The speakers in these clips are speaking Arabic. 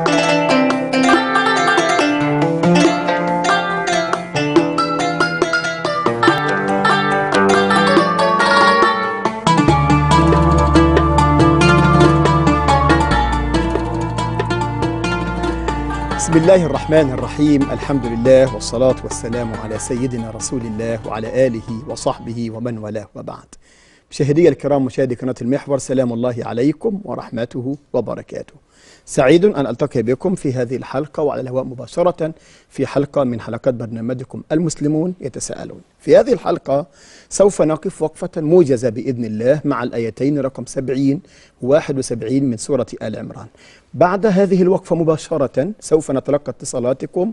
بسم الله الرحمن الرحيم الحمد لله والصلاة والسلام على سيدنا رسول الله وعلى آله وصحبه ومن والاه وبعد مشاهدي الكرام مشاهدي قناة المحور سلام الله عليكم ورحمته وبركاته سعيد أن ألتقي بكم في هذه الحلقة وعلى الهواء مباشرة في حلقة من حلقات برنامجكم المسلمون يتساءلون في هذه الحلقة سوف نقف وقفة موجزة بإذن الله مع الآيتين رقم 70 71 من سورة آل عمران بعد هذه الوقفة مباشرة سوف نتلقى اتصالاتكم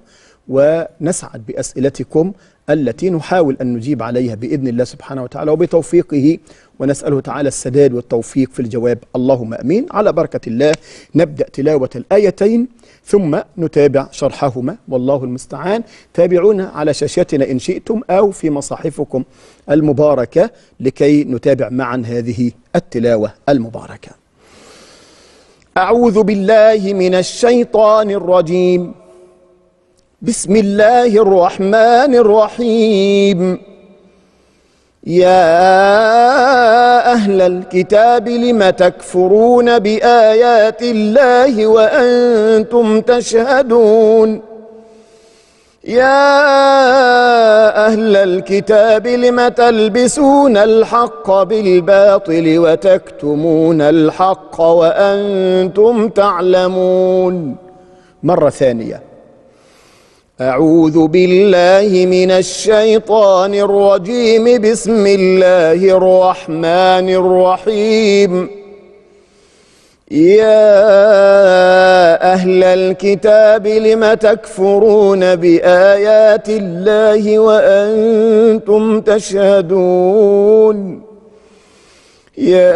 ونسعد بأسئلتكم التي نحاول أن نجيب عليها بإذن الله سبحانه وتعالى وبتوفيقه ونسأله تعالى السداد والتوفيق في الجواب اللهم أمين على بركة الله نبدأ تلاوة الآيتين ثم نتابع شرحهما والله المستعان تابعونا على شاشتنا إن شئتم أو في مصاحفكم المباركة لكي نتابع معا هذه التلاوة المباركة أعوذ بالله من الشيطان الرجيم بسم الله الرحمن الرحيم يا أهل الكتاب لم تكفرون بآيات الله وأنتم تشهدون يا أهل الكتاب لم تلبسون الحق بالباطل وتكتمون الحق وأنتم تعلمون مرة ثانية أعوذ بالله من الشيطان الرجيم بسم الله الرحمن الرحيم يا أهل الكتاب لم تكفرون بآيات الله وأنتم تشهدون يا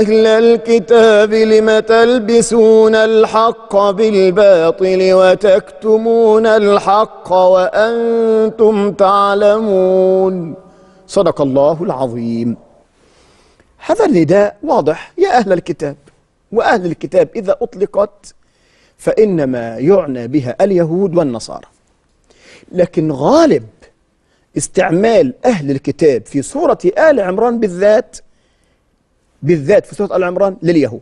أهل الكتاب لم تلبسون الحق بالباطل وتكتمون الحق وأنتم تعلمون صدق الله العظيم هذا النداء واضح يا أهل الكتاب وأهل الكتاب إذا أطلقت فإنما يعنى بها اليهود والنصارى لكن غالب استعمال أهل الكتاب في سورة آل عمران بالذات بالذات في سورة آل عمران لليهود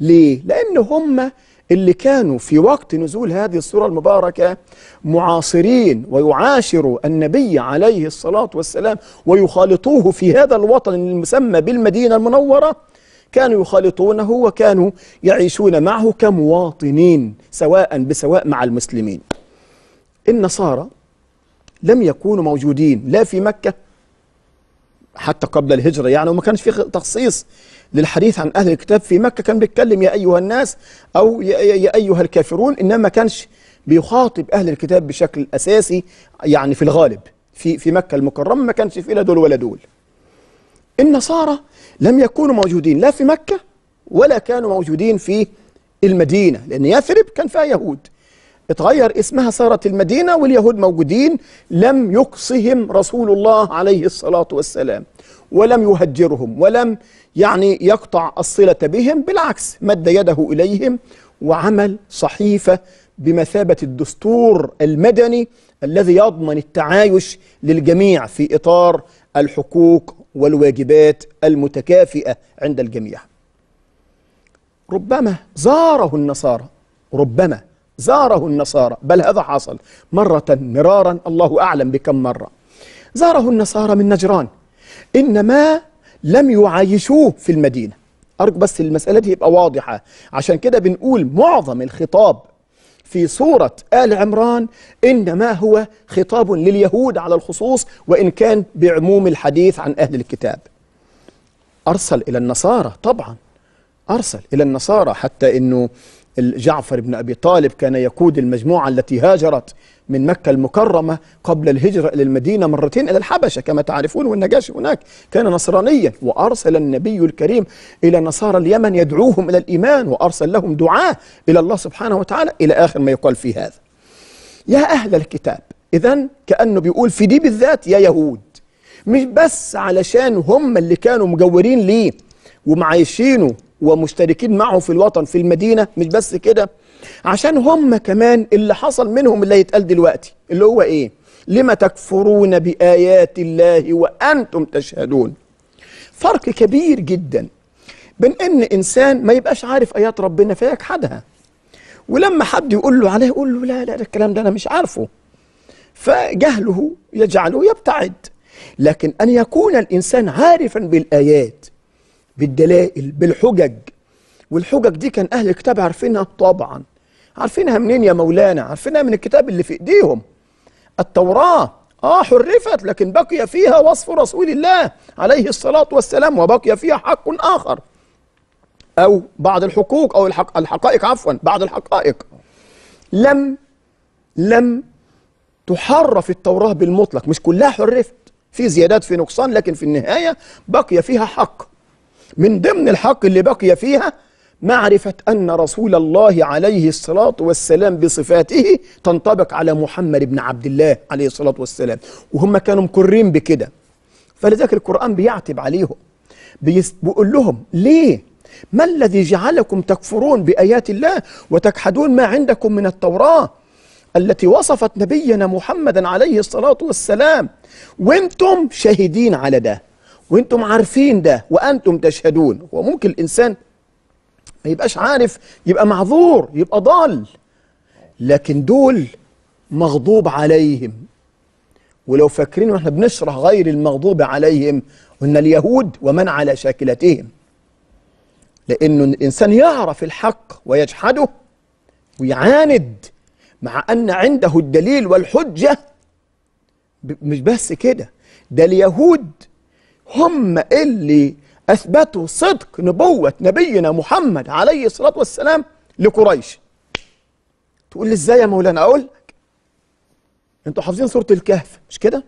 ليه؟ لأن هم اللي كانوا في وقت نزول هذه السورة المباركة معاصرين ويعاشروا النبي عليه الصلاة والسلام ويخالطوه في هذا الوطن المسمى بالمدينة المنورة كانوا يخالطونه وكانوا يعيشون معه كمواطنين سواء بسواء مع المسلمين النصارى لم يكونوا موجودين لا في مكة حتى قبل الهجرة يعني وما كانش في تخصيص للحديث عن أهل الكتاب في مكة كان بيتكلم يا أيها الناس أو يا, أيها الكافرون إنما ما كانش بيخاطب أهل الكتاب بشكل أساسي يعني في الغالب في في مكة المكرمة ما كانش في لا دول ولا دول النصارى لم يكونوا موجودين لا في مكة ولا كانوا موجودين في المدينة لأن يثرب كان فيها يهود اتغير اسمها صارت المدينة واليهود موجودين لم يقصهم رسول الله عليه الصلاة والسلام ولم يهجرهم ولم يعني يقطع الصلة بهم بالعكس مد يده إليهم وعمل صحيفة بمثابة الدستور المدني الذي يضمن التعايش للجميع في إطار الحقوق والواجبات المتكافئة عند الجميع ربما زاره النصارى ربما زاره النصارى بل هذا حصل مرة مرارا الله أعلم بكم مرة زاره النصارى من نجران إنما لم يعايشوه في المدينة أرجو بس المسألة دي يبقى واضحة عشان كده بنقول معظم الخطاب في سورة آل عمران إنما هو خطاب لليهود على الخصوص وإن كان بعموم الحديث عن أهل الكتاب أرسل إلى النصارى طبعا أرسل إلى النصارى حتى إنه جعفر بن أبي طالب كان يقود المجموعة التي هاجرت من مكة المكرمة قبل الهجرة إلى المدينة مرتين إلى الحبشة كما تعرفون والنجاشي هناك كان نصرانيا وأرسل النبي الكريم إلى نصارى اليمن يدعوهم إلى الإيمان وأرسل لهم دعاء إلى الله سبحانه وتعالى إلى آخر ما يقال في هذا يا أهل الكتاب إذا كأنه بيقول في دي بالذات يا يهود مش بس علشان هم اللي كانوا مجورين ليه ومعايشينه ومشتركين معه في الوطن في المدينة مش بس كده عشان هم كمان اللي حصل منهم اللي هيتقال دلوقتي اللي هو ايه لما تكفرون بآيات الله وأنتم تشهدون فرق كبير جدا بين ان انسان ما يبقاش عارف ايات ربنا فيجحدها ولما حد يقول له عليه يقول له لا لا الكلام ده انا مش عارفه فجهله يجعله يبتعد لكن ان يكون الانسان عارفا بالايات بالدلائل بالحجج والحجج دي كان أهل الكتاب عارفينها طبعا عارفينها منين يا مولانا عارفينها من الكتاب اللي في إيديهم التوراة آه حرفت لكن بقي فيها وصف رسول الله عليه الصلاة والسلام وبقي فيها حق آخر أو بعض الحقوق أو الحق الحقائق عفوا بعض الحقائق لم لم تحرف التوراة بالمطلق مش كلها حرفت في زيادات في نقصان لكن في النهاية بقي فيها حق من ضمن الحق اللي بقي فيها معرفة أن رسول الله عليه الصلاة والسلام بصفاته تنطبق على محمد بن عبد الله عليه الصلاة والسلام وهم كانوا مكرين بكده فلذلك القرآن بيعتب عليهم بيقول لهم ليه ما الذي جعلكم تكفرون بآيات الله وتجحدون ما عندكم من التوراة التي وصفت نبينا محمدا عليه الصلاة والسلام وانتم شاهدين على ده وانتم عارفين ده وانتم تشهدون وممكن الانسان ما يبقاش عارف يبقى معذور يبقى ضال لكن دول مغضوب عليهم ولو فاكرين واحنا بنشرح غير المغضوب عليهم قلنا اليهود ومن على شاكلتهم لأن الإنسان يعرف الحق ويجحده ويعاند مع أن عنده الدليل والحجة مش بس كده ده اليهود هم اللي أثبتوا صدق نبوة نبينا محمد عليه الصلاة والسلام لقريش تقول لي إزاي يا مولانا أقول لك أنتوا حافظين سورة الكهف مش كده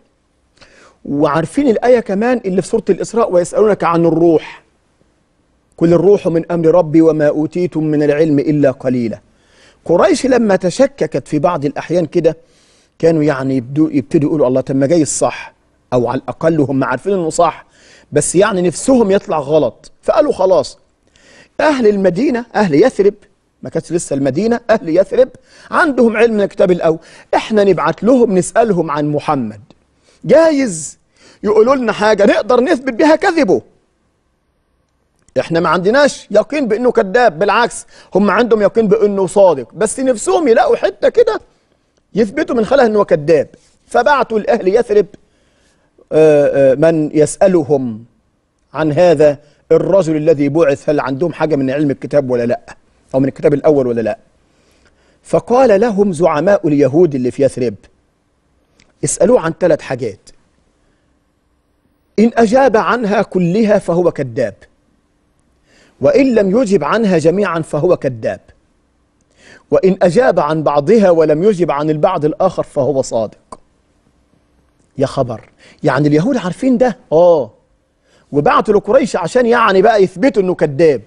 وعارفين الآية كمان اللي في سورة الإسراء ويسألونك عن الروح كل الروح من أمر ربي وما أوتيتم من العلم إلا قليلا قريش لما تشككت في بعض الأحيان كده كانوا يعني يبدو يبتدوا يقولوا الله طب ما جاي الصح أو على الأقل هم عارفين إنه صح بس يعني نفسهم يطلع غلط فقالوا خلاص أهل المدينة أهل يثرب ما كانتش لسه المدينة أهل يثرب عندهم علم الكتاب الأول إحنا نبعت لهم نسألهم عن محمد جايز يقولوا لنا حاجة نقدر نثبت بها كذبه احنا ما عندناش يقين بانه كذاب بالعكس هم عندهم يقين بانه صادق بس نفسهم يلاقوا حته كده يثبتوا من خلالها انه كذاب فبعتوا لاهل يثرب آه، آه، من يسألهم عن هذا الرجل الذي بعث هل عندهم حاجة من علم الكتاب ولا لا أو من الكتاب الأول ولا لا فقال لهم زعماء اليهود اللي في يثرب اسألوه عن ثلاث حاجات إن أجاب عنها كلها فهو كذاب وإن لم يجب عنها جميعا فهو كذاب وإن أجاب عن بعضها ولم يجب عن البعض الآخر فهو صادق يا خبر يعني اليهود عارفين ده اه وبعتوا لقريش عشان يعني بقى يثبتوا انه كذاب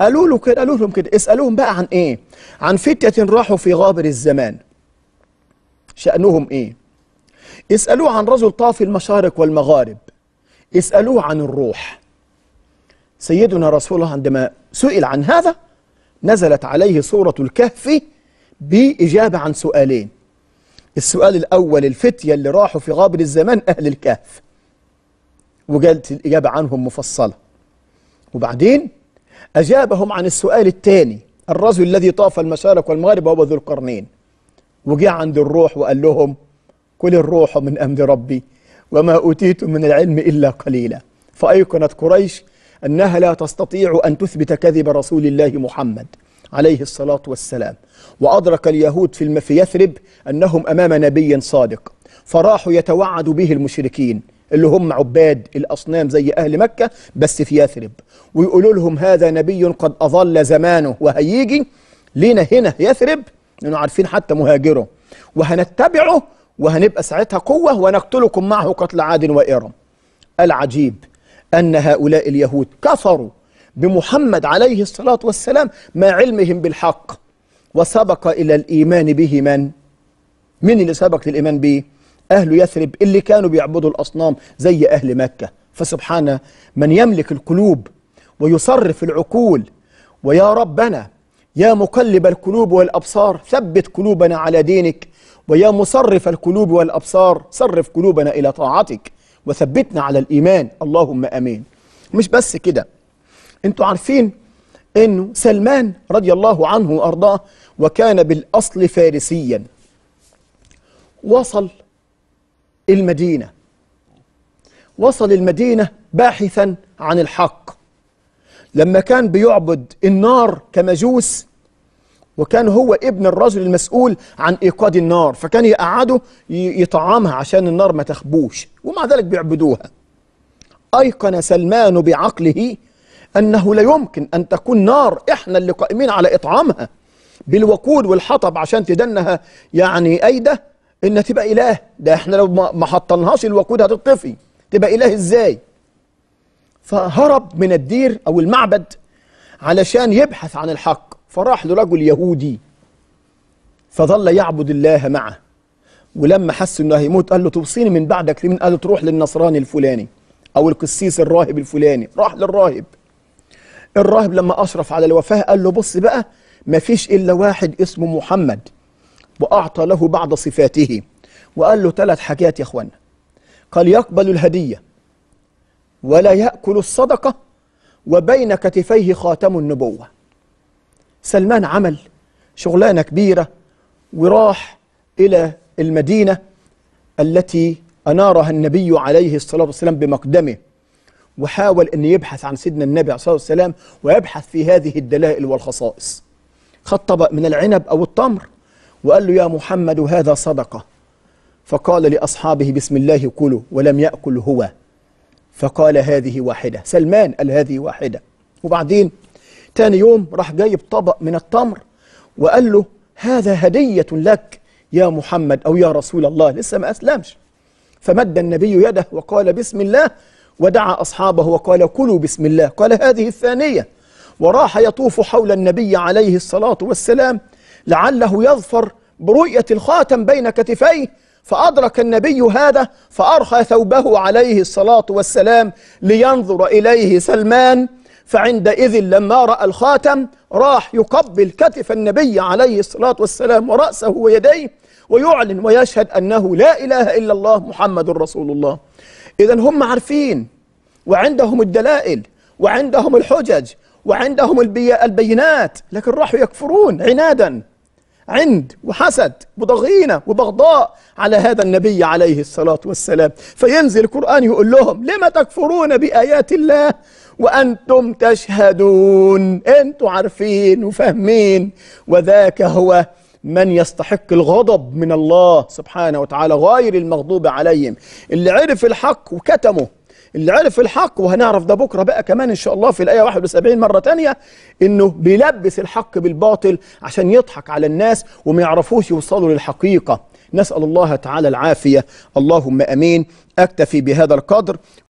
قالوا له كده قالوا لهم كده اسالوهم بقى عن ايه عن فتيه راحوا في غابر الزمان شانهم ايه اسالوه عن رجل طافي المشارق والمغارب اسالوه عن الروح سيدنا رسول الله عندما سئل عن هذا نزلت عليه سوره الكهف باجابه عن سؤالين السؤال الأول الفتية اللي راحوا في غابر الزمان أهل الكهف وجالت الإجابة عنهم مفصلة وبعدين أجابهم عن السؤال الثاني الرجل الذي طاف المشارق والمغارب وهو ذو القرنين وجاء عند الروح وقال لهم كل الروح من أمر ربي وما أوتيتم من العلم إلا قليلا فأيقنت قريش أنها لا تستطيع أن تثبت كذب رسول الله محمد عليه الصلاة والسلام وأدرك اليهود في, في يثرب أنهم أمام نبي صادق فراحوا يتوعدوا به المشركين اللي هم عباد الأصنام زي أهل مكة بس في يثرب ويقولوا لهم هذا نبي قد أظل زمانه وهيجي لينا هنا يثرب لأنه عارفين حتى مهاجره وهنتبعه وهنبقى ساعتها قوة ونقتلكم معه قتل عاد وإرم العجيب أن هؤلاء اليهود كفروا بمحمد عليه الصلاة والسلام مع علمهم بالحق وسبق إلى الإيمان به من؟ مين اللي سبق للإيمان به؟ أهل يثرب اللي كانوا بيعبدوا الأصنام زي أهل مكة فسبحان من يملك القلوب ويصرف العقول ويا ربنا يا مقلب القلوب والأبصار ثبت قلوبنا على دينك ويا مصرف القلوب والأبصار صرف قلوبنا إلى طاعتك وثبتنا على الإيمان اللهم أمين مش بس كده انتوا عارفين انه سلمان رضي الله عنه وارضاه وكان بالاصل فارسيا وصل المدينه وصل المدينه باحثا عن الحق لما كان بيعبد النار كمجوس وكان هو ابن الرجل المسؤول عن ايقاد النار فكان يقعده يطعمها عشان النار ما تخبوش ومع ذلك بيعبدوها ايقن سلمان بعقله أنه لا يمكن أن تكون نار إحنا اللي قائمين على إطعامها بالوقود والحطب عشان تدنها يعني أيده إنها تبقى إله ده إحنا لو ما حطلناهاش الوقود هتطفي تبقى إله إزاي فهرب من الدير أو المعبد علشان يبحث عن الحق فراح لرجل يهودي فظل يعبد الله معه ولما حس انه هيموت قال له توصيني من بعدك لمين قال له تروح للنصراني الفلاني او القسيس الراهب الفلاني راح للراهب الراهب لما أشرف على الوفاة قال له بص بقى ما فيش إلا واحد اسمه محمد وأعطى له بعض صفاته وقال له ثلاث حاجات يا أخوانا قال يقبل الهدية ولا يأكل الصدقة وبين كتفيه خاتم النبوة سلمان عمل شغلانة كبيرة وراح إلى المدينة التي أنارها النبي عليه الصلاة والسلام بمقدمه وحاول أن يبحث عن سيدنا النبي عليه الصلاة والسلام ويبحث في هذه الدلائل والخصائص خد طبق من العنب أو التمر وقال له يا محمد هذا صدقة فقال لأصحابه بسم الله كلوا ولم يأكل هو فقال هذه واحدة سلمان قال هذه واحدة وبعدين تاني يوم راح جايب طبق من التمر وقال له هذا هدية لك يا محمد أو يا رسول الله لسه ما أسلمش فمد النبي يده وقال بسم الله ودعا أصحابه وقال كلوا بسم الله قال هذه الثانية وراح يطوف حول النبي عليه الصلاة والسلام لعله يظفر برؤية الخاتم بين كتفيه فأدرك النبي هذا فأرخى ثوبه عليه الصلاة والسلام لينظر إليه سلمان فعندئذ لما رأى الخاتم راح يقبل كتف النبي عليه الصلاة والسلام ورأسه ويديه ويعلن ويشهد أنه لا إله إلا الله محمد رسول الله إذا هم عارفين وعندهم الدلائل وعندهم الحجج وعندهم البينات لكن راحوا يكفرون عنادا عند وحسد وضغينة وبغضاء على هذا النبي عليه الصلاة والسلام فينزل القرآن يقول لهم لما تكفرون بآيات الله وأنتم تشهدون أنتم عارفين وفاهمين وذاك هو من يستحق الغضب من الله سبحانه وتعالى غير المغضوب عليهم اللي عرف الحق وكتمه اللي عرف الحق وهنعرف ده بكره بقى كمان ان شاء الله في الايه 71 مره تانية انه بيلبس الحق بالباطل عشان يضحك على الناس وما يعرفوش يوصلوا للحقيقه نسال الله تعالى العافيه اللهم امين اكتفي بهذا القدر